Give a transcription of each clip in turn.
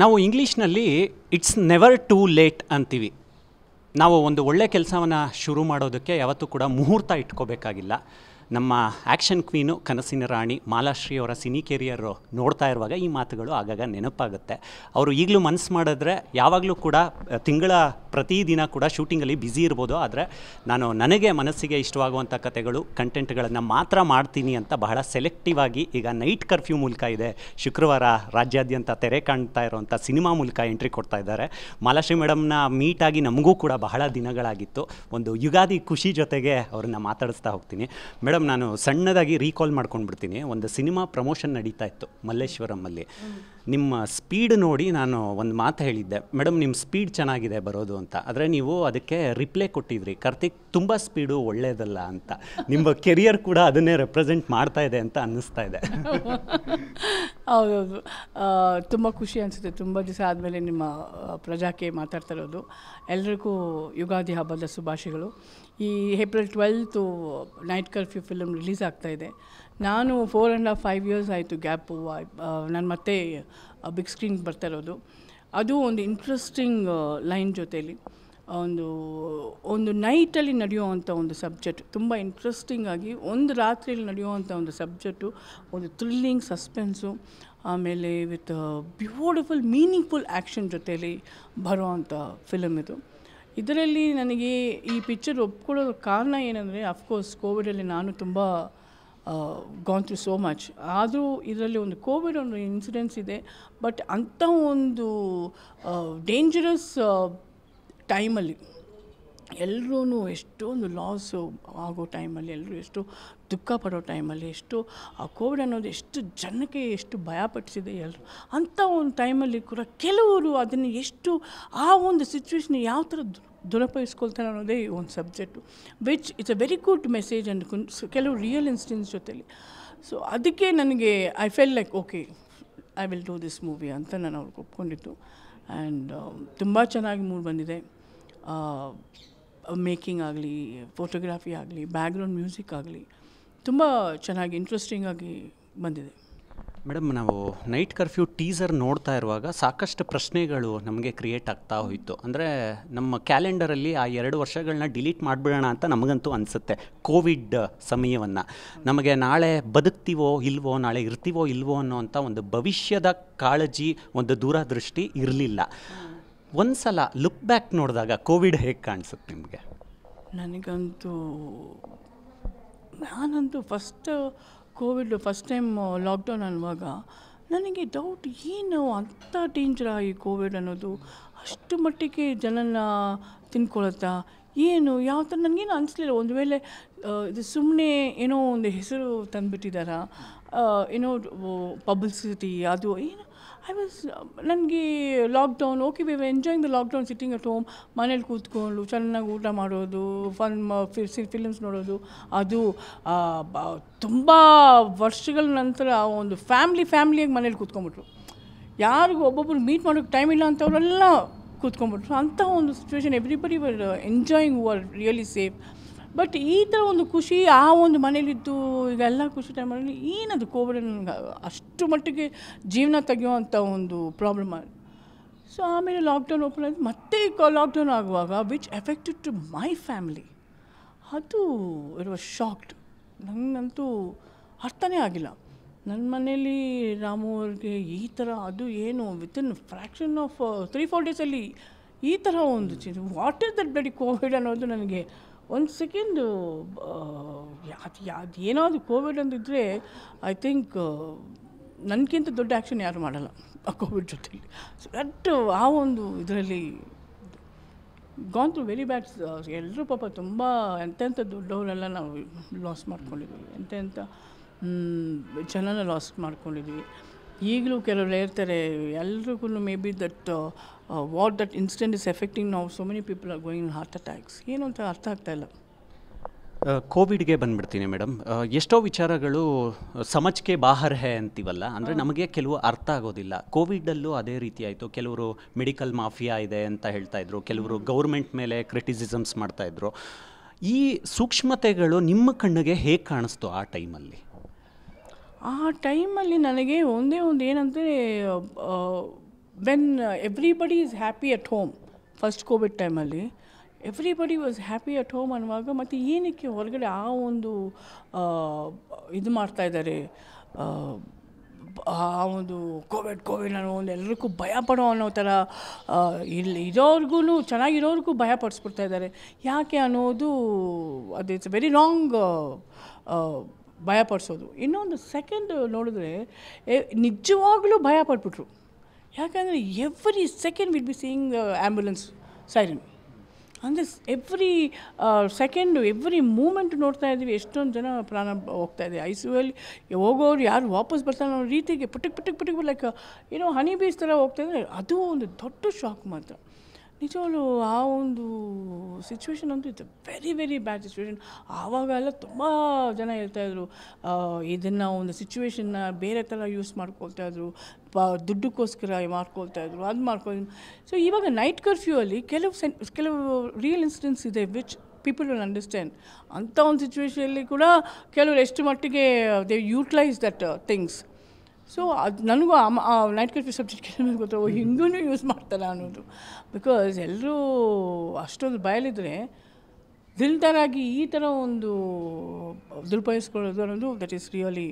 ನಾವು ಇಂಗ್ಲೀಷ್ನಲ್ಲಿ it's never too late ಅಂತೀವಿ ನಾವು ಒಂದು ಒಳ್ಳೆಯ ಕೆಲಸವನ್ನು ಶುರು ಮಾಡೋದಕ್ಕೆ ಯಾವತ್ತೂ ಕೂಡ ಮುಹೂರ್ತ ಇಟ್ಕೋಬೇಕಾಗಿಲ್ಲ ನಮ್ಮ ಆ್ಯಕ್ಷನ್ ಕ್ವೀನು ಕನಸಿನ ರಾಣಿ ಮಾಲಾಶ್ರೀ ಅವರ ಸಿನಿ ಕೆರಿಯರು ನೋಡ್ತಾ ಇರುವಾಗ ಈ ಮಾತುಗಳು ಆಗಾಗ ನೆನಪಾಗುತ್ತೆ ಅವರು ಈಗಲೂ ಮನಸ್ಸು ಮಾಡಿದ್ರೆ ಯಾವಾಗಲೂ ಕೂಡ ತಿಂಗಳ ಪ್ರತಿದಿನ ಕೂಡ ಶೂಟಿಂಗಲ್ಲಿ ಬ್ಯುಸಿ ಇರ್ಬೋದು ಆದರೆ ನಾನು ನನಗೆ ಮನಸ್ಸಿಗೆ ಇಷ್ಟವಾಗುವಂಥ ಕಥೆಗಳು ಕಂಟೆಂಟ್ಗಳನ್ನು ಮಾತ್ರ ಮಾಡ್ತೀನಿ ಅಂತ ಬಹಳ ಸೆಲೆಕ್ಟಿವ್ ಆಗಿ ಈಗ ನೈಟ್ ಕರ್ಫ್ಯೂ ಮೂಲಕ ಇದೆ ಶುಕ್ರವಾರ ರಾಜ್ಯಾದ್ಯಂತ ತೆರೆ ಕಾಣ್ತಾ ಇರುವಂಥ ಸಿನಿಮಾ ಮೂಲಕ ಎಂಟ್ರಿ ಕೊಡ್ತಾ ಇದ್ದಾರೆ ಮಾಲಾಶ್ರೀ ಮೇಡಮ್ನ ಮೀಟಾಗಿ ನಮಗೂ ಕೂಡ ಬಹಳ ದಿನಗಳಾಗಿತ್ತು ಒಂದು ಯುಗಾದಿ ಖುಷಿ ಜೊತೆಗೆ ಅವ್ರನ್ನ ಮಾತಾಡಿಸ್ತಾ ಹೋಗ್ತೀನಿ ಮೇಡಮ್ ಮೇಡಮ್ ನಾನು ಸಣ್ಣದಾಗಿ ರೀಕಾಲ್ ಮಾಡ್ಕೊಂಡು ಬಿಡ್ತೀನಿ ಒಂದು ಸಿನಿಮಾ ಪ್ರಮೋಷನ್ ನಡೀತಾ ಇತ್ತು ಮಲ್ಲೇಶ್ವರಮಲ್ಲಿ ನಿಮ್ಮ ಸ್ಪೀಡ್ ನೋಡಿ ನಾನು ಒಂದು ಮಾತು ಹೇಳಿದ್ದೆ ಮೇಡಮ್ ನಿಮ್ಮ ಸ್ಪೀಡ್ ಚೆನ್ನಾಗಿದೆ ಬರೋದು ಅಂತ ಆದರೆ ನೀವು ಅದಕ್ಕೆ ರಿಪ್ಲೈ ಕೊಟ್ಟಿದ್ರಿ ಕಾರ್ತಿಕ್ ತುಂಬ ಸ್ಪೀಡು ಒಳ್ಳೆಯದಲ್ಲ ಅಂತ ನಿಮ್ಮ ಕೆರಿಯರ್ ಕೂಡ ಅದನ್ನೇ ರೆಪ್ರೆಸೆಂಟ್ ಮಾಡ್ತಾ ಇದೆ ಅಂತ ಅನ್ನಿಸ್ತಾ ಇದೆ ಹೌದೌದು ತುಂಬ ಖುಷಿ ಅನಿಸುತ್ತೆ ತುಂಬ ದಿವಸ ಆದಮೇಲೆ ನಿಮ್ಮ ಪ್ರಜಾಕ್ಕೆ ಮಾತಾಡ್ತಾ ಇರೋದು ಎಲ್ರಿಗೂ ಯುಗಾದಿ ಹಬ್ಬದ ಶುಭಾಶಯಗಳು ಈ April twelfth night curfew film release ಆಗ್ತಾಯಿದೆ ನಾನು four and half five years ಆಯಿತು ಗ್ಯಾಪು ನಾನು ಮತ್ತೆ ಬಿಗ್ ಸ್ಕ್ರೀನ್ಗೆ ಬರ್ತಾ ಇರೋದು ಅದು ಒಂದು ಇಂಟ್ರೆಸ್ಟಿಂಗ್ ಲೈನ್ ಜೊತೇಲಿ ಒಂದು ಒಂದು ನೈಟಲ್ಲಿ ನಡೆಯುವಂಥ ಒಂದು ಸಬ್ಜೆಕ್ಟ್ ತುಂಬ ಇಂಟ್ರೆಸ್ಟಿಂಗ್ ಆಗಿ ಒಂದು ರಾತ್ರಿಯಲ್ಲಿ ನಡೆಯುವಂಥ ಒಂದು ಸಬ್ಜೆಕ್ಟು ಒಂದು ಥ್ರಿಲ್ಲಿಂಗ್ ಸಸ್ಪೆನ್ಸು ಆಮೇಲೆ ವಿತ್ ಬ್ಯೂಟಿಫುಲ್ ಮೀನಿಂಗ್ಫುಲ್ ಆ್ಯಕ್ಷನ್ ಜೊತೇಲಿ ಬರುವಂಥ ಫಿಲಮ್ ಇದು ಇದರಲ್ಲಿ ನನಗೆ ಈ ಪಿಕ್ಚರ್ ಒಪ್ಕೊಳ್ಳೋ ಕಾರಣ ಏನಂದರೆ ಅಫ್ಕೋರ್ಸ್ ಕೋವಿಡಲ್ಲಿ ನಾನು ತುಂಬ ಗಾನ್ ಥ್ರೂ ಸೋ ಮಚ್ ಆದರೂ ಇದರಲ್ಲಿ ಒಂದು ಕೋವಿಡ್ ಒಂದು ಇನ್ಸಿಡೆನ್ಸ್ ಇದೆ ಬಟ್ ಅಂಥ ಒಂದು ಡೇಂಜರಸ್ ಟೈಮಲ್ಲಿ ಎಲ್ಲರೂ ಎಷ್ಟೊಂದು ಲಾಸು ಆಗೋ ಟೈಮಲ್ಲಿ ಎಲ್ಲರೂ ಎಷ್ಟು ದುಃಖ ಪಡೋ ಟೈಮಲ್ಲಿ ಎಷ್ಟು ಆ ಕೋವಿಡ್ ಅನ್ನೋದು ಎಷ್ಟು ಜನಕ್ಕೆ ಎಷ್ಟು ಭಯಪಡಿಸಿದೆ ಎಲ್ಲರೂ ಅಂಥ ಒಂದು ಟೈಮಲ್ಲಿ ಕೂಡ ಕೆಲವರು ಅದನ್ನು ಎಷ್ಟು ಆ ಒಂದು ಸಿಚುವೇಶನ್ ಯಾವ ಥರ ದುರಪಯೋಗಿಸ್ಕೊಳ್ತಾರೆ ಅನ್ನೋದೇ ಈ ಒಂದು subject which it's a very good message ಅಂದ್ಕೊಂಡು ಕೆಲವು ರಿಯಲ್ ಇನ್ಸ್ಟೆನ್ಸ್ ಜೊತೆಲಿ ಸೊ ಅದಕ್ಕೆ ನನಗೆ I felt like okay I will do this movie ಅಂತ ನಾನು ಅವ್ರಿಗೆ ಒಪ್ಕೊಂಡಿತ್ತು ಆ್ಯಂಡ್ ತುಂಬ ಚೆನ್ನಾಗಿ ಮೂಡ್ ಬಂದಿದೆ ಮೇಕಿಂಗ್ ಆಗಲಿ ಫೋಟೋಗ್ರಾಫಿ ಆಗಲಿ ಬ್ಯಾಕ್ಗ್ರೌಂಡ್ ಮ್ಯೂಸಿಕ್ ಆಗಲಿ ತುಂಬ ಚೆನ್ನಾಗಿ ಇಂಟ್ರೆಸ್ಟಿಂಗಾಗಿ ಬಂದಿದೆ ಮೇಡಮ್ ನಾವು ನೈಟ್ ಕರ್ಫ್ಯೂ ಟೀಸರ್ ನೋಡ್ತಾ ಇರುವಾಗ ಸಾಕಷ್ಟು ಪ್ರಶ್ನೆಗಳು ನಮಗೆ ಕ್ರಿಯೇಟ್ ಆಗ್ತಾ ಹೋಯಿತು ಅಂದರೆ ನಮ್ಮ ಕ್ಯಾಲೆಂಡರಲ್ಲಿ ಆ ಎರಡು ವರ್ಷಗಳನ್ನ ಡಿಲೀಟ್ ಮಾಡಿಬಿಡೋಣ ಅಂತ ನಮಗಂತೂ ಅನಿಸುತ್ತೆ ಕೋವಿಡ್ ಸಮಯವನ್ನು ನಮಗೆ ನಾಳೆ ಬದುಕ್ತೀವೋ ಇಲ್ವೋ ನಾಳೆ ಇರ್ತೀವೋ ಇಲ್ವೋ ಅನ್ನೋ ಅಂತ ಒಂದು ಭವಿಷ್ಯದ ಕಾಳಜಿ ಒಂದು ದೂರದೃಷ್ಟಿ ಇರಲಿಲ್ಲ ಒಂದು ಸಲ ಲುಕ್ ಬ್ಯಾಕ್ ನೋಡಿದಾಗ ಕೋವಿಡ್ ಹೇಗೆ ಕಾಣಿಸುತ್ತೆ ನಿಮಗೆ ನನಗಂತೂ ನಾನಂತೂ first Covid first time lockdown ಅನ್ನುವಾಗ ನನಗೆ ಡೌಟ್ ಏನು ಅಂಥ ಡೇಂಜರ್ ಈ ಕೋವಿಡ್ ಅನ್ನೋದು ಅಷ್ಟು ಮಟ್ಟಿಗೆ ಜನನ ತಿನ್ಕೊಳ್ಳುತ್ತಾ ಏನು ಯಾವ ಥರ ನನಗೇನು ಅನಿಸ್ಲಿಲ್ಲ ಒಂದು ವೇಳೆ ಇದು ಸುಮ್ಮನೆ ಏನೋ ಒಂದು ಹೆಸರು ತಂದುಬಿಟ್ಟಿದ್ದಾರಾ ಏನೋ ಪಬ್ಲಿಸಿಟಿ ಅದು ಏನು ಐ ವಾಸ್ ನನಗೆ lockdown okay we enjoying the lockdown sitting at home ಮನೇಲಿ ಕೂತ್ಕೊಂಡು ಚೆನ್ನಾಗಿ ಊಟ ಮಾಡೋದು ಫನ್ ಫಿಲ್ಮ್ಸ್ ನೋಡೋದು ಅದು ತುಂಬ ವರ್ಷಗಳ ನಂತರ ಒಂದು ಫ್ಯಾಮ್ಲಿ ಫ್ಯಾಮ್ಲಿಯಾಗಿ ಮನೇಲಿ ಕೂತ್ಕೊಂಡ್ಬಿಟ್ರು ಯಾರಿಗೂ ಒಬ್ಬೊಬ್ಬರು ಮೀಟ್ ಮಾಡೋಕ್ಕೆ ಟೈಮ್ ಇಲ್ಲ ಅಂತವರೆಲ್ಲ ಕೂತ್ಕೊಂಡ್ಬಿಟ್ರು ಅಂಥ ಒಂದು situation everybody were enjoying were really safe but ಈ ಥರ ಒಂದು ಖುಷಿ ಆ ಒಂದು ಮನೇಲಿದ್ದು ಇದೆಲ್ಲ ಖುಷಿ ಟೈಮಲ್ಲಿ ಏನದು ಕೋವಿಡ್ ನನಗೆ ಅಷ್ಟು ಮಟ್ಟಿಗೆ ಜೀವನ ತೆಗೆಯುವಂಥ ಒಂದು ಪ್ರಾಬ್ಲಮ್ ಸೊ ಆಮೇಲೆ ಲಾಕ್ಡೌನ್ ಓಪನ್ ಆಯಿತು ಮತ್ತೆ ಲಾಕ್ಡೌನ್ ಆಗುವಾಗ which affected to my family ಅದು ಇಟ್ ವಾಸ್ ಶಾಕ್ಡ್ ನನಗಂತೂ ಅರ್ಥನೇ ಆಗಿಲ್ಲ ನನ್ನ ಮನೇಲಿ ರಾಮು ಅವ್ರಿಗೆ ಈ ಥರ ಅದು ಏನು within fraction of three four ಡೇಸಲ್ಲಿ ಈ ಥರ ಒಂದು ಚಿ what is that bloody Covid ಅನ್ನೋದು ನನಗೆ ಒಂದು ಸೆಕೆಂಡು uh, ಅದು ಯಾವ್ದು ಏನಾದರೂ ಕೋವಿಡ್ ಅಂದಿದ್ದರೆ ಐ ಥಿಂಕ್ uh, ನನಗಿಂತ ದೊಡ್ಡ ಆ್ಯಕ್ಷನ್ ಯಾರು ಮಾಡಲ್ಲ ಆ ಕೋವಿಡ್ ಜೊತೆಯಲ್ಲಿ ಸೊ ದಟ್ ಆ ಒಂದು ಇದರಲ್ಲಿ ಗಾನ್ ಥ್ರೂ ವೆರಿ ಬ್ಯಾಡ್ ಎಲ್ಲರೂ ಪಾಪ ತುಂಬ ಎಂತೆಂಥ ದೊಡ್ಡವರೆಲ್ಲ ನಾವು ಲಾಸ್ ಮಾಡ್ಕೊಂಡಿದ್ದೀವಿ ಎಂತೆಂಥ ಜನನ ಲಾಸ್ ಮಾಡ್ಕೊಂಡಿದ್ವಿ ಈಗಲೂ ಕೆಲವರು ಹೇಳ್ತಾರೆ ಎಲ್ರಿಗೂ maybe that what that incident is affecting ನಾವು so many people are going heart attacks ಏನು ಅಂತ ಅರ್ಥ ಆಗ್ತಾ ಇಲ್ಲ ಕೋವಿಡ್ಗೆ ಬಂದ್ಬಿಡ್ತೀನಿ ಮೇಡಮ್ ಎಷ್ಟೋ ವಿಚಾರಗಳು ಸಮಾಜಕ್ಕೆ ಬಾಹರ್ ಹೇ ಅಂತೀವಲ್ಲ ಅಂದರೆ ನಮಗೆ ಕೆಲವು ಅರ್ಥ ಆಗೋದಿಲ್ಲ ಕೋವಿಡಲ್ಲೂ ಅದೇ ರೀತಿ ಆಯಿತು ಕೆಲವರು ಮೆಡಿಕಲ್ ಮಾಫಿಯಾ ಇದೆ ಅಂತ ಹೇಳ್ತಾ ಇದ್ರು ಕೆಲವರು ಗೌರ್ಮೆಂಟ್ ಮೇಲೆ ಕ್ರಿಟಿಸಿಸಮ್ಸ್ ಇದ್ರು ಈ ಸೂಕ್ಷ್ಮತೆಗಳು ನಿಮ್ಮ ಕಣ್ಣಿಗೆ ಹೇಗೆ ಕಾಣಿಸ್ತು ಆ ಟೈಮಲ್ಲಿ ಆ ಟೈಮಲ್ಲಿ ನನಗೆ ಒಂದೇ ಒಂದು ಏನಂದರೆ when everybody is happy at home first Covid ಟೈಮಲ್ಲಿ everybody was happy at home ಅನ್ನುವಾಗ ಮತ್ತು ಏನಕ್ಕೆ ಹೊರಗಡೆ ಆ ಒಂದು ಇದು ಮಾಡ್ತಾಯಿದ್ದಾರೆ ಆ ಒಂದು ಕೋವಿಡ್ ಕೋವಿಡ್ ಅನ್ನೋ ಒಂದು ಎಲ್ಲರಿಗೂ ಪಡೋ ಅನ್ನೋ ಥರ ಇಲ್ಲಿ ಇರೋರ್ಗೂ ಚೆನ್ನಾಗಿರೋರ್ಗೂ ಭಯ ಪಡಿಸ್ಬಿಡ್ತಾ ಇದ್ದಾರೆ ಯಾಕೆ ಅನ್ನೋದು ಅದು ಇಟ್ಸ್ ವೆರಿ ರಾಂಗ್ ಭಯಪಡಿಸೋದು ಇನ್ನೊಂದು ಸೆಕೆಂಡ್ ನೋಡಿದ್ರೆ ನಿಜವಾಗಲೂ ಭಯ ಪಡ್ಬಿಟ್ರು ಯಾಕಂದರೆ every second will be seeing ambulance siren ಅಂದರೆ ಎವ್ರಿ ಸೆಕೆಂಡು ಎವ್ರಿ ಮೂಮೆಂಟ್ ನೋಡ್ತಾ ಇದ್ದೀವಿ ಎಷ್ಟೊಂದು ಜನ ಪ್ರಾಣ ಹೋಗ್ತಾ ಇದೆ ಐ ಸಿ ಯುಲ್ಲಿ ಹೋಗೋರು ಯಾರು ವಾಪಸ್ ಬರ್ತಾರೆ ಅನ್ನೋ ರೀತಿಗೆ ಪುಟಕ್ ಪುಟಕ್ ಪುಟಕ್ ಲೈಕ್ ಏನೋ ಹನಿ ಬೀಸ್ ಥರ ಹೋಗ್ತಾ ಇದ್ದರೆ ಅದು ಒಂದು ದೊಡ್ಡ ಶಾಕ್ ಮಾತ್ರ ನಿಜವಾಗ್ಲು ಆ ಒಂದು ಸಿಚುವೇಶನ್ ಅಂತೂ ಇತ್ತು ವೆರಿ ವೆರಿ ಬ್ಯಾಡ್ ಸಿಚುವೇಶನ್ ಆವಾಗೆಲ್ಲ ತುಂಬ ಜನ ಹೇಳ್ತಾಯಿದ್ರು ಇದನ್ನು ಒಂದು ಸಿಚುವೇಶನ್ನ ಬೇರೆ ಥರ ಯೂಸ್ ಮಾಡ್ಕೊಳ್ತಾಯಿದ್ರು ಪ ದುಡ್ಡಕ್ಕೋಸ್ಕರ ಮಾಡ್ಕೊಳ್ತಾಯಿದ್ರು ಅದು ಮಾಡ್ಕೊಳ್ತೀನಿ ಸೊ ಇವಾಗ ನೈಟ್ ಅಲ್ಲಿ ಕೆಲವು ಸೆನ್ ಕೆಲವು ರಿಯಲ್ ಇನ್ಸಿಡೆಂಟ್ಸ್ ಇದೆ ವಿಚ್ ಪೀಪಲ್ ವಿಲ್ ಅಂಡರ್ಸ್ಟ್ಯಾಂಡ್ ಅಂಥ ಒಂದು ಸಿಚುವೇಶನಲ್ಲಿ ಕೂಡ ಕೆಲವರು ಎಷ್ಟು ಮಟ್ಟಿಗೆ they utilise that things so ಅದು ನನಗೂ ಆ ನೈಟ್ ಕರ್ಫ್ಯೂ ಸಬ್ಜೆಕ್ಟ್ ನನಗೆ ಗೊತ್ತು ಹಿಂಗೂ ಯೂಸ್ ಮಾಡ್ತಾರೆ ಅನ್ನೋದು ಬಿಕಾಸ್ ಎಲ್ಲರೂ ಅಷ್ಟೊಂದು ಬಯಲಿದ್ರೆ ದಿಲ್ದಾರಾಗಿ ಈ ಥರ ಒಂದು ದುರುಪಯೋಗಿಸ್ಕೊಳ್ಳೋದು ಅನ್ನೋದು that is really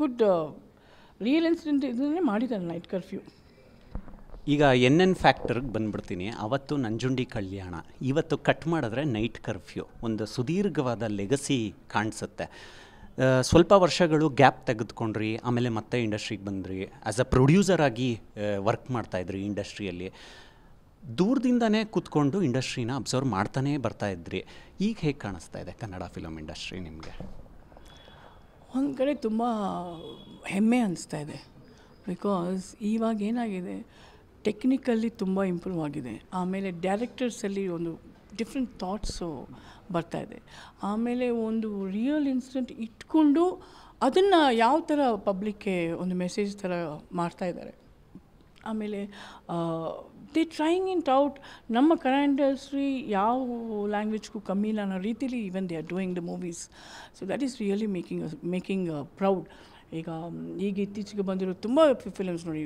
good real incident ಇದನ್ನೇ ಮಾಡಿದ್ದಾರೆ ನೈಟ್ ಕರ್ಫ್ಯೂ ಈಗ ಎನ್ ಎನ್ ಫ್ಯಾಕ್ಟರ್ಗೆ ಬಂದ್ಬಿಡ್ತೀನಿ ಅವತ್ತು ನಂಜುಂಡಿ ಕಲ್ಯಾಣ ಇವತ್ತು ಕಟ್ ಮಾಡಿದ್ರೆ ನೈಟ್ ಕರ್ಫ್ಯೂ ಒಂದು ಸುದೀರ್ಘವಾದ ಲೆಗಸಿ ಕಾಣಿಸುತ್ತೆ ಸ್ವಲ್ಪ ವರ್ಷಗಳು ಗ್ಯಾಪ್ ತೆಗೆದುಕೊಂಡ್ರಿ ಆಮೇಲೆ ಮತ್ತೆ ಇಂಡಸ್ಟ್ರಿಗೆ ಬಂದ್ರಿ ಆ್ಯಸ್ ಅ ಪ್ರೊಡ್ಯೂಸರ್ ಆಗಿ ವರ್ಕ್ ಮಾಡ್ತಾಯಿದ್ರಿ ಇಂಡಸ್ಟ್ರಿಯಲ್ಲಿ ದೂರದಿಂದನೇ ಕೂತ್ಕೊಂಡು ಇಂಡಸ್ಟ್ರಿನ ಅಬ್ಸರ್ವ್ ಮಾಡ್ತಾನೇ ಬರ್ತಾಯಿದ್ರಿ ಈಗ ಹೇಗೆ ಕಾಣಿಸ್ತಾ ಇದೆ ಕನ್ನಡ ಫಿಲಮ್ ಇಂಡಸ್ಟ್ರಿ ನಿಮಗೆ ಒಂದು ಕಡೆ ತುಂಬ ಹೆಮ್ಮೆ ಅನಿಸ್ತಾ ಇದೆ ಬಿಕಾಸ್ ಇವಾಗ ಏನಾಗಿದೆ ಟೆಕ್ನಿಕಲ್ಲಿ ತುಂಬ ಇಂಪ್ರೂವ್ ಆಗಿದೆ ಆಮೇಲೆ ಡೈರೆಕ್ಟರ್ಸಲ್ಲಿ ಒಂದು ಡಿಫ್ರೆಂಟ್ ಥಾಟ್ಸು ಬರ್ತಾ ಇದೆ ಆಮೇಲೆ ಒಂದು ರಿಯಲ್ ಇನ್ಸಿಡೆಂಟ್ ಇಟ್ಕೊಂಡು ಅದನ್ನು ಯಾವ ಥರ ಪಬ್ಲಿಕ್ಗೆ ಒಂದು ಮೆಸೇಜ್ ಥರ ಮಾಡ್ತಾ ಇದ್ದಾರೆ ಆಮೇಲೆ ದೇ ಟ್ರೈಂಗ್ ಇನ್ ಟೌಟ್ ನಮ್ಮ ಕರೆಂಡಸ್ಟ್ರಿ ಯಾವ ಲ್ಯಾಂಗ್ವೇಜ್ಗೂ ಕಮ್ಮಿ ಇಲ್ಲ ಅನ್ನೋ ರೀತಿಲಿ even they are doing the movies so that is really making making proud ಈಗ ಈಗ ಇತ್ತೀಚೆಗೆ ಬಂದಿರೋ ತುಂಬ ಫಿಲಮ್ಸ್ ನೋಡಿ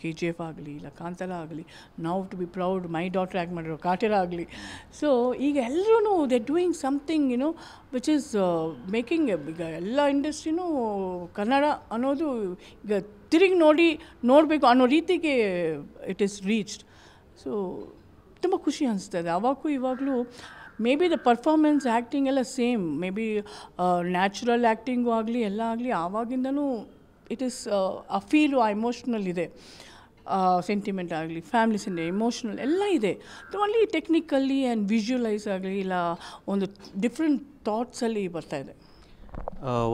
ಕೆ ಜಿ ಎಫ್ ಆಗಲಿ ಇಲ್ಲ ಕಾಂತಲ ಆಗಲಿ ನಾವು to be proud my daughter act ಮಾಡಿರೋ ಕಾಟೆರ ಆಗಲಿ ಸೊ ಈಗ ಎಲ್ಲರೂ they doing something you know which is making ಈಗ ಎಲ್ಲ ಇಂಡಸ್ಟ್ರಿನೂ ಕನ್ನಡ ಅನ್ನೋದು ಈಗ ತಿರುಗಿ ನೋಡಿ ನೋಡಬೇಕು ಅನ್ನೋ ರೀತಿಗೆ ಇಟ್ ಈಸ್ ರೀಚ್ಡ್ ಸೊ ತುಂಬ ಖುಷಿ ಅನಿಸ್ತದೆ ಅವಾಗೂ ಇವಾಗಲೂ maybe the performance acting ಎಲ್ಲ same maybe natural acting ಆಗಲಿ ಎಲ್ಲ ಆಗಲಿ ಆವಾಗಿಂದನೂ uh, it is a feel a emotional ಇದೆ ಸೆಂಟಿಮೆಂಟ್ ಆಗಲಿ ಫ್ಯಾಮ್ಲಿ ಸೆಂಟಿ ಎಮೋಷ್ನಲ್ ಎಲ್ಲ ಇದೆ ಓನ್ಲಿ ಟೆಕ್ನಿಕಲ್ಲಿ ಆ್ಯಂಡ್ ವಿಜುವಲೈಸ್ ಆಗಲಿ ಇಲ್ಲ ಒಂದು ಡಿಫ್ರೆಂಟ್ ಥಾಟ್ಸಲ್ಲಿ ಬರ್ತಾ ಇದೆ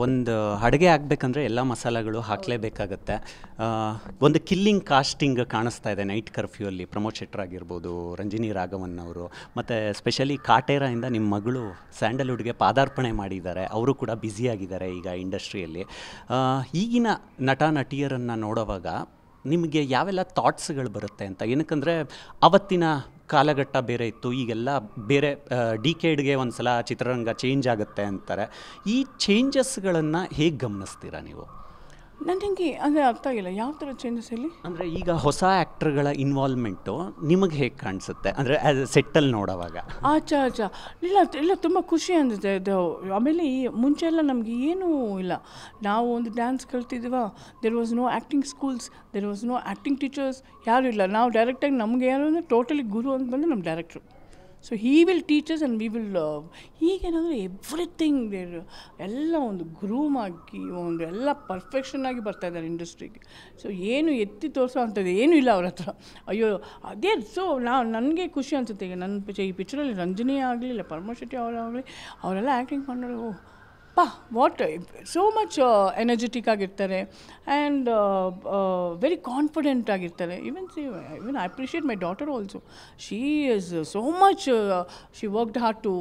ಒಂದು ಅಡುಗೆ ಆಗಬೇಕಂದ್ರೆ ಎಲ್ಲ ಮಸಾಲೆಗಳು ಹಾಕಲೇಬೇಕಾಗತ್ತೆ ಒಂದು ಕಿಲ್ಲಿಂಗ್ ಕಾಸ್ಟಿಂಗ್ ಕಾಣಿಸ್ತಾ ಇದೆ ನೈಟ್ ಕರ್ಫ್ಯೂಲ್ಲಿ ಪ್ರಮೋದ್ ಶೆಟ್ಟರ್ ಆಗಿರ್ಬೋದು ರಂಜಿನಿ ರಾಘವನ್ ಅವರು ಮತ್ತು ಸ್ಪೆಷಲಿ ಕಾಟೇರಾಯಿಂದ ನಿಮ್ಮ ಮಗಳು ಸ್ಯಾಂಡಲ್ವುಡ್ಗೆ ಪಾದಾರ್ಪಣೆ ಮಾಡಿದ್ದಾರೆ ಅವರು ಕೂಡ ಬ್ಯುಸಿಯಾಗಿದ್ದಾರೆ ಈಗ ಇಂಡಸ್ಟ್ರಿಯಲ್ಲಿ ಈಗಿನ ನಟ ನಟಿಯರನ್ನು ನೋಡೋವಾಗ ನಿಮಗೆ ಯಾವೆಲ್ಲ ಥಾಟ್ಸ್ಗಳು ಬರುತ್ತೆ ಅಂತ ಏನಕ್ಕಂದರೆ ಅವತ್ತಿನ ಕಾಲಘಟ್ಟ ಬೇರೆ ಇತ್ತು ಈಗೆಲ್ಲ ಬೇರೆ ಡಿಕೇಡ್ಗೆ ಒಂದು ಸಲ ಚಿತ್ರರಂಗ ಚೇಂಜ್ ಆಗುತ್ತೆ ಅಂತಾರೆ ಈ ಚೇಂಜಸ್ಗಳನ್ನು ಹೇಗೆ ಗಮನಿಸ್ತೀರಾ ನೀವು ನನಗೆ ಅಂದರೆ ಅರ್ಥ ಆಗಿಲ್ಲ ಯಾವ ಥರ ಚೇಂಜಸ್ ಇಲ್ಲಿ ಅಂದರೆ ಈಗ ಹೊಸ ಆ್ಯಕ್ಟರ್ಗಳ ಇನ್ವಾಲ್ವ್ಮೆಂಟು ನಿಮಗೆ ಹೇಗೆ ಕಾಣಿಸುತ್ತೆ ಅಂದರೆ ಆ್ಯಸ್ ಎ ಸೆಟ್ಟಲ್ಲಿ ನೋಡೋವಾಗ ಆಚಾ ಆಚಾ ಇಲ್ಲ ಇಲ್ಲ ತುಂಬ ಖುಷಿ ಅನ್ನಿಸುತ್ತೆ ಇದು ಆಮೇಲೆ ಈ ಮುಂಚೆ ಎಲ್ಲ ನಮಗೆ ಏನೂ ಇಲ್ಲ ನಾವು ಒಂದು ಡ್ಯಾನ್ಸ್ ಕಲ್ತಿದ್ವ there was no acting schools there was no acting teachers ಯಾರೂ ಇಲ್ಲ ನಾವು ಡೈರೆಕ್ಟಾಗಿ ನಮ್ಗೆ ಯಾರು ಅಂದರೆ ಟೋಟಲಿ ಗುರು ಅಂತ ಬಂದರೆ ನಮ್ಮ director so he will teachers and we will love ಈಗೇನಂದರೆ ಎವ್ರಿಥಿಂಗ್ ದೇರ್ ಎಲ್ಲ ಒಂದು ಗ್ರೂಮ್ ಆಗಿ ಒಂದು ಎಲ್ಲ ಪರ್ಫೆಕ್ಷನ್ನಾಗಿ ಬರ್ತಾ ಇದ್ದಾರೆ ಇಂಡಸ್ಟ್ರಿಗೆ ಸೊ ಏನು ಎತ್ತಿ ತೋರಿಸೋ ಅಂಥದ್ದು ಏನೂ ಇಲ್ಲ ಅವ್ರ ಹತ್ರ ಅಯ್ಯೋ ಅದೇ ಸೊ ನಾ ನನಗೆ ಖುಷಿ ಅನಿಸುತ್ತೆ ಈಗ ನನ್ನ ಪಿಚ ಈ ಪಿಚ್ಚರಲ್ಲಿ ರಂಜನಿ ಆಗಲಿ ಇಲ್ಲ ಪರಮಶೆಟ್ಟಿ ಶೆಟ್ಟಿ ಅವರಾಗಲಿ ಅವರೆಲ್ಲ ಆ್ಯಕ್ಟಿಂಗ್ ಮಾಡೋರು ಬಾ ವಾಟ್ ಸೋ ಮಚ್ ಎನರ್ಜೆಟಿಕ್ ಆಗಿರ್ತಾರೆ ಆ್ಯಂಡ್ ವೆರಿ ಕಾನ್ಫಿಡೆಂಟ್ ಆಗಿರ್ತಾರೆ ಈವನ್ ಸಿ even I appreciate my daughter also she is so much she worked hard to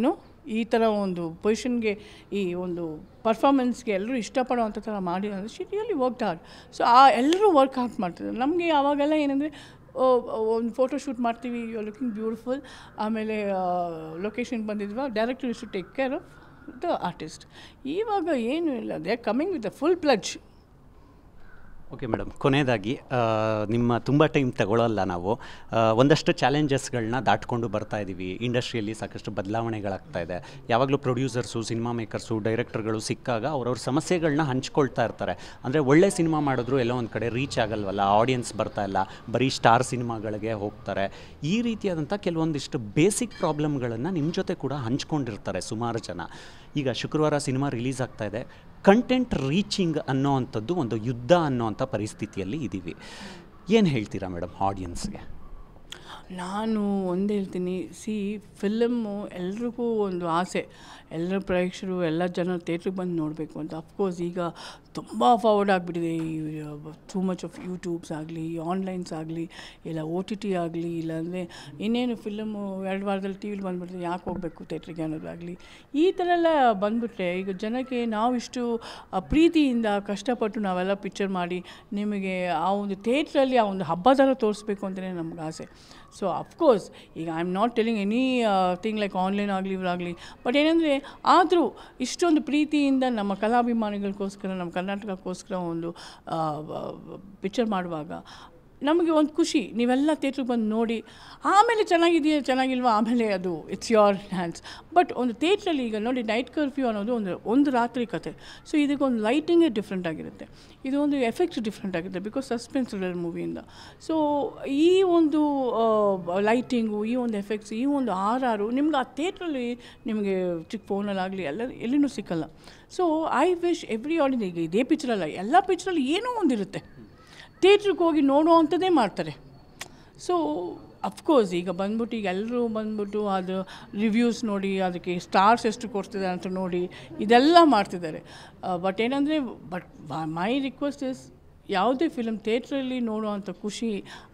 ಏನೋ ಈ ಥರ ಒಂದು ಪೊಸಿಷನ್ಗೆ ಈ ಒಂದು ಪರ್ಫಾರ್ಮೆನ್ಸ್ಗೆ ಎಲ್ಲರೂ ಇಷ್ಟಪಡೋವಂಥ ಥರ ಮಾಡಿ ಅಂದರೆ she really worked hard so ಆ ಎಲ್ಲರೂ ವರ್ಕ್ ಹಾಕಿ ಮಾಡ್ತಿದ್ರು ನಮಗೆ ಆವಾಗೆಲ್ಲ ಏನಂದರೆ ಒಂದು ಫೋಟೋ ಶೂಟ್ ಮಾಡ್ತೀವಿ ಯು ಲುಕಿಂಗ್ ಬ್ಯೂಟಿಫುಲ್ ಆಮೇಲೆ ಲೊಕೇಶನ್ ಬಂದಿದ್ವಾ direct you take care of the artist ಇವಾಗ ಏನೂ ಇಲ್ಲದೆ coming with a full pledge okay madam ಕೊನೆಯದಾಗಿ ನಿಮ್ಮ ತುಂಬ ಟೈಮ್ ತಗೊಳ್ಳಲ್ಲ ನಾವು ಒಂದಷ್ಟು ಚಾಲೆಂಜಸ್ಗಳನ್ನ ದಾಟ್ಕೊಂಡು ಬರ್ತಾ ಇದ್ದೀವಿ ಇಂಡಸ್ಟ್ರಿಯಲ್ಲಿ ಸಾಕಷ್ಟು ಬದಲಾವಣೆಗಳಾಗ್ತಾ ಇದೆ ಯಾವಾಗಲೂ ಪ್ರೊಡ್ಯೂಸರ್ಸು ಸಿನಿಮಾ ಮೇಕರ್ಸು ಡೈರೆಕ್ಟರ್ಗಳು ಸಿಕ್ಕಾಗ ಅವ್ರವ್ರ ಸಮಸ್ಯೆಗಳನ್ನ ಹಂಚ್ಕೊಳ್ತಾ ಇರ್ತಾರೆ ಅಂದರೆ ಒಳ್ಳೆ ಸಿನಿಮಾ ಮಾಡಿದ್ರು ಎಲ್ಲೋ ಒಂದು ಕಡೆ ರೀಚ್ ಆಗಲ್ವಲ್ಲ ಆಡಿಯನ್ಸ್ ಬರ್ತಾ ಇಲ್ಲ ಬರೀ ಸ್ಟಾರ್ ಸಿನಿಮಾಗಳಿಗೆ ಹೋಗ್ತಾರೆ ಈ ರೀತಿಯಾದಂಥ ಕೆಲವೊಂದಿಷ್ಟು ಬೇಸಿಕ್ ಪ್ರಾಬ್ಲಮ್ಗಳನ್ನು ನಿಮ್ಮ ಜೊತೆ ಕೂಡ ಹಂಚ್ಕೊಂಡಿರ್ತಾರೆ ಸುಮಾರು ಜನ ಈಗ ಶುಕ್ರವಾರ ಸಿನಿಮಾ ರಿಲೀಸ್ ಆಗ್ತಾ ಇದೆ ಕಂಟೆಂಟ್ ರೀಚಿಂಗ್ ಅನ್ನೋ ಅಂಥದ್ದು ಒಂದು ಯುದ್ಧ ಅನ್ನೋವಂಥ ಪರಿಸ್ಥಿತಿಯಲ್ಲಿ ಇದ್ದೀವಿ ಏನು ಹೇಳ್ತೀರಾ ಮೇಡಮ್ ಆಡಿಯನ್ಸ್ಗೆ ನಾನು ಒಂದು ಹೇಳ್ತೀನಿ ಸಿ ಫಿಲಮ್ಮು ಎಲ್ರಿಗೂ ಒಂದು ಆಸೆ ಎಲ್ಲರ ಪ್ರೇಕ್ಷರು ಎಲ್ಲ ಜನ ಥಿಯೇಟ್ರಿಗೆ ಬಂದು ನೋಡಬೇಕು ಅಂತ ಅಫ್ಕೋರ್ಸ್ ಈಗ ತುಂಬ ಫಾರ್ವರ್ಡ್ ಆಗಿಬಿಟ್ಟಿದೆ ಈ ಥೂ ಮಚ್ ಆಫ್ ಯೂಟ್ಯೂಬ್ಸ್ ಆಗಲಿ ಆನ್ಲೈನ್ಸ್ ಆಗಲಿ ಇಲ್ಲ ಓ ಟಿ ಟಿ ಆಗಲಿ ಇಲ್ಲಾಂದರೆ ಇನ್ನೇನು ಫಿಲಮು ಎರಡು ವಾರದಲ್ಲಿ ಟಿ ವಿಲಿ ಬಂದುಬಿಡ್ತೀವಿ ಯಾಕೆ ಹೋಗಬೇಕು ಥಿಯೇಟ್ರಿಗೆ ಅನ್ನೋದಾಗಲಿ ಈ ಥರ ಎಲ್ಲ ಬಂದುಬಿಟ್ರೆ ಈಗ ಜನಕ್ಕೆ ನಾವು ಇಷ್ಟು ಪ್ರೀತಿಯಿಂದ ಕಷ್ಟಪಟ್ಟು ನಾವೆಲ್ಲ ಪಿಕ್ಚರ್ ಮಾಡಿ ನಿಮಗೆ ಆ ಒಂದು ಥಿಯೇಟ್ರಲ್ಲಿ ಆ ಒಂದು ಹಬ್ಬ ಥರ ತೋರಿಸ್ಬೇಕು ಅಂತಲೇ ನಮ್ಗೆ ಆಸೆ ಸೊ ಅಫ್ಕೋರ್ಸ್ ಈಗ I am not telling any thing like online ಆಗಲಿ ಇವರಾಗಲಿ ಬಟ್ ಏನಂದರೆ ಆದರೂ ಇಷ್ಟೊಂದು ಪ್ರೀತಿಯಿಂದ ನಮ್ಮ ಕಲಾಭಿಮಾನಿಗಳಿಗೋಸ್ಕರ ನಮ್ಮ ಕರ್ನಾಟಕಕ್ಕೋಸ್ಕರ ಒಂದು ಪಿಕ್ಚರ್ ಮಾಡುವಾಗ ನಮಗೆ ಒಂದು ಖುಷಿ ನೀವೆಲ್ಲ ಥೇಟ್ರಿಗೆ ಬಂದು ನೋಡಿ ಆಮೇಲೆ ಚೆನ್ನಾಗಿದೆಯಾ ಚೆನ್ನಾಗಿಲ್ವಾ ಆಮೇಲೆ ಅದು ಇಟ್ಸ್ ಯೋರ್ ಹ್ಯಾಂಡ್ಸ್ ಬಟ್ ಒಂದು ಥೇಟ್ರಲ್ಲಿ ಈಗ ನೋಡಿ ನೈಟ್ ಕರ್ಫ್ಯೂ ಅನ್ನೋದು ಒಂದು ಒಂದು ರಾತ್ರಿ ಕತೆ ಸೊ ಇದಕ್ಕೊಂದು ಲೈಟಿಂಗೇ ಡಿಫ್ರೆಂಟ್ ಆಗಿರುತ್ತೆ ಇದೊಂದು ಎಫೆಕ್ಟ್ ಡಿಫ್ರೆಂಟ್ ಆಗಿರುತ್ತೆ ಬಿಕಾಸ್ ಸಸ್ಪೆನ್ಸ್ ಥ್ರಿಲ್ಲರ್ ಮೂವಿಯಿಂದ ಸೊ ಈ ಒಂದು ಲೈಟಿಂಗು ಈ ಒಂದು ಎಫೆಕ್ಟ್ಸ್ ಈ ಒಂದು ಆರ್ ಆರು ನಿಮ್ಗೆ ಆ ಥೇಟ್ರಲ್ಲಿ ನಿಮಗೆ ಚಿಕ್ಕ ಫೋನಲ್ಲಾಗಲಿ ಎಲ್ಲ ಎಲ್ಲಿನೂ ಸಿಕ್ಕಲ್ಲ so I wish every audience ಈಗ ಇದೇ ಪಿಕ್ಚರಲ್ಲ ಎಲ್ಲ ಪಿಕ್ಚರಲ್ಲಿ ಏನೋ ಒಂದಿರುತ್ತೆ ಥಿಯೇಟ್ರಿಗೆ ಹೋಗಿ ನೋಡುವಂಥದ್ದೇ ಮಾಡ್ತಾರೆ ಸೊ ಅಫ್ಕೋರ್ಸ್ ಈಗ ಬಂದ್ಬಿಟ್ಟು ಈಗ ಎಲ್ಲರೂ ಬಂದ್ಬಿಟ್ಟು ಅದು ರಿವ್ಯೂಸ್ ನೋಡಿ ಅದಕ್ಕೆ ಸ್ಟಾರ್ಸ್ ಎಷ್ಟು ಕೊಡ್ತಿದ್ದಾರೆ ಅಂತ ನೋಡಿ ಇದೆಲ್ಲ ಮಾಡ್ತಿದ್ದಾರೆ ಬಟ್ ಏನಂದರೆ ಬಟ್ ಮೈ ರಿಕ್ವೆಸ್ಟ್ ಇಸ್ ಯಾವುದೇ ಫಿಲಮ್ ಥಿಯೇಟ್ರಲ್ಲಿ ನೋಡುವಂಥ ಖುಷಿ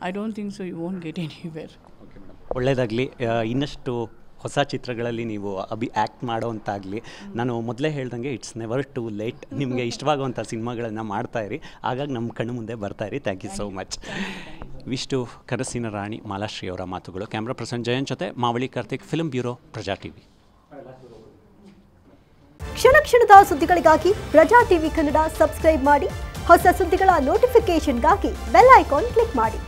I don't think so you won't get anywhere okay ಒಳ್ಳೆಯದಾಗಲಿ ಇನ್ನಷ್ಟು ಹೊಸ ಚಿತ್ರಗಳಲ್ಲಿ ನೀವು ಅಭಿ ಆ್ಯಕ್ಟ್ ಮಾಡೋ ನಾನು ಮೊದಲೇ ಹೇಳ್ದಂಗೆ ಇಟ್ಸ್ ನೆವರ್ ಟು ಲೇಟ್ ನಿಮಗೆ ಇಷ್ಟವಾಗುವಂಥ ಸಿನಿಮಾಗಳನ್ನು ಇರಿ ಹಾಗಾಗಿ ನಮ್ಮ ಕಣ್ಣು ಮುಂದೆ ಇರಿ ಥ್ಯಾಂಕ್ ಯು ಸೋ ಮಚ್ ಇಷ್ಟು ಕರಸಿನ ರಾಣಿ ಮಾಲಾಶ್ರೀ ಅವರ ಮಾತುಗಳು ಕ್ಯಾಮ್ರಾ ಪರ್ಸನ್ ಜಯನ್ ಜೊತೆ Mavali Karthik film bureau Praja TV ಕ್ಷಣ ಕ್ಷಣದ ಸುದ್ದಿಗಳಿಗಾಗಿ ಪ್ರಜಾ ಟಿವಿ ಕನ್ನಡ ಸಬ್ಸ್ಕ್ರೈಬ್ ಮಾಡಿ ಹೊಸ ಸುದ್ದಿಗಳ ನೋಟಿಫಿಕೇಶನ್ಗಾಗಿ ಬೆಲ್ ಐಕಾನ್ ಕ್ಲಿಕ್ ಮಾಡಿ